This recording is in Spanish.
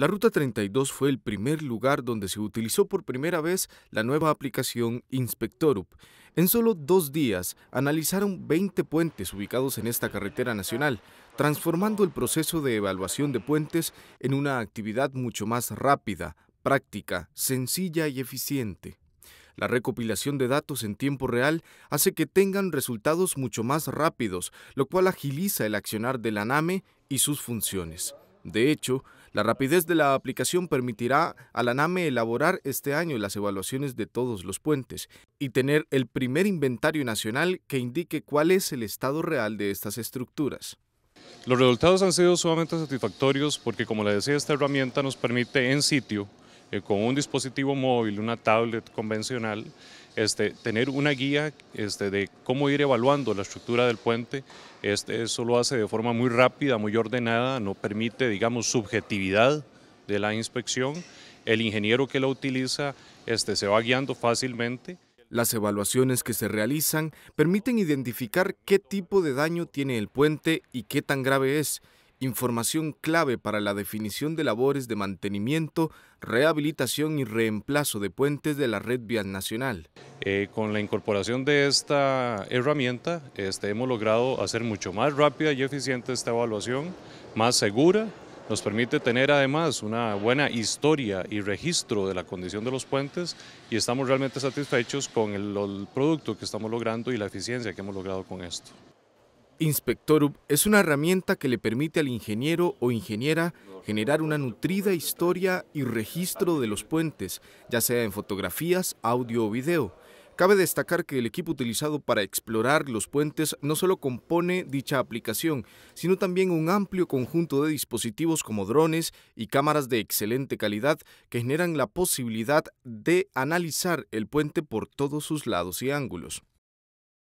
La Ruta 32 fue el primer lugar donde se utilizó por primera vez la nueva aplicación Inspectorup. En solo dos días analizaron 20 puentes ubicados en esta carretera nacional, transformando el proceso de evaluación de puentes en una actividad mucho más rápida, práctica, sencilla y eficiente. La recopilación de datos en tiempo real hace que tengan resultados mucho más rápidos, lo cual agiliza el accionar de la NAME y sus funciones. De hecho, la rapidez de la aplicación permitirá a la NAME elaborar este año las evaluaciones de todos los puentes y tener el primer inventario nacional que indique cuál es el estado real de estas estructuras. Los resultados han sido sumamente satisfactorios porque, como le decía, esta herramienta nos permite en sitio eh, con un dispositivo móvil, una tablet convencional, este, tener una guía este, de cómo ir evaluando la estructura del puente, este, eso lo hace de forma muy rápida, muy ordenada, no permite, digamos, subjetividad de la inspección. El ingeniero que la utiliza este, se va guiando fácilmente. Las evaluaciones que se realizan permiten identificar qué tipo de daño tiene el puente y qué tan grave es información clave para la definición de labores de mantenimiento, rehabilitación y reemplazo de puentes de la red vial nacional. Eh, con la incorporación de esta herramienta este, hemos logrado hacer mucho más rápida y eficiente esta evaluación, más segura, nos permite tener además una buena historia y registro de la condición de los puentes y estamos realmente satisfechos con el producto que estamos logrando y la eficiencia que hemos logrado con esto. Inspectorup es una herramienta que le permite al ingeniero o ingeniera generar una nutrida historia y registro de los puentes, ya sea en fotografías, audio o video. Cabe destacar que el equipo utilizado para explorar los puentes no solo compone dicha aplicación, sino también un amplio conjunto de dispositivos como drones y cámaras de excelente calidad que generan la posibilidad de analizar el puente por todos sus lados y ángulos.